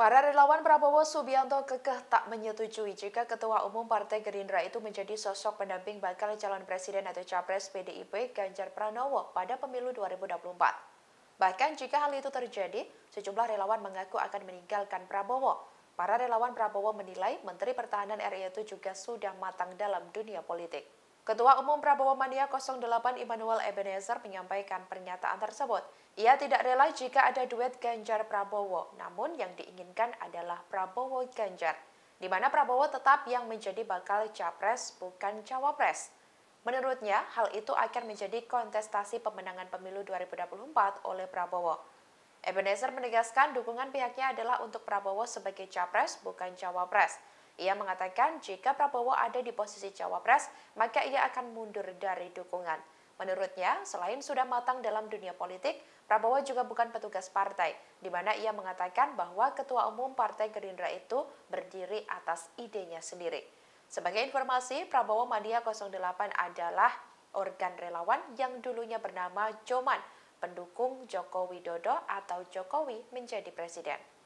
Para relawan Prabowo Subianto kekeh tak menyetujui jika Ketua Umum Partai Gerindra itu menjadi sosok pendamping bakal calon presiden atau capres PDIP Ganjar Pranowo pada pemilu 2024. Bahkan jika hal itu terjadi, sejumlah relawan mengaku akan meninggalkan Prabowo. Para relawan Prabowo menilai Menteri Pertahanan RI itu juga sudah matang dalam dunia politik. Ketua Umum Prabowo Mania 08 Immanuel Ebenezer menyampaikan pernyataan tersebut. Ia tidak rela jika ada duet Ganjar Prabowo, namun yang diinginkan adalah Prabowo Ganjar, di mana Prabowo tetap yang menjadi bakal capres bukan cawapres. Menurutnya, hal itu akan menjadi kontestasi pemenangan pemilu 2024 oleh Prabowo. Ebenezer menegaskan dukungan pihaknya adalah untuk Prabowo sebagai capres bukan cawapres. Ia mengatakan jika Prabowo ada di posisi cawapres, maka ia akan mundur dari dukungan. Menurutnya, selain sudah matang dalam dunia politik, Prabowo juga bukan petugas partai, di mana ia mengatakan bahwa Ketua Umum Partai Gerindra itu berdiri atas idenya sendiri. Sebagai informasi, Prabowo Mania 08 adalah organ relawan yang dulunya bernama Joman, pendukung Joko Widodo atau Jokowi menjadi presiden.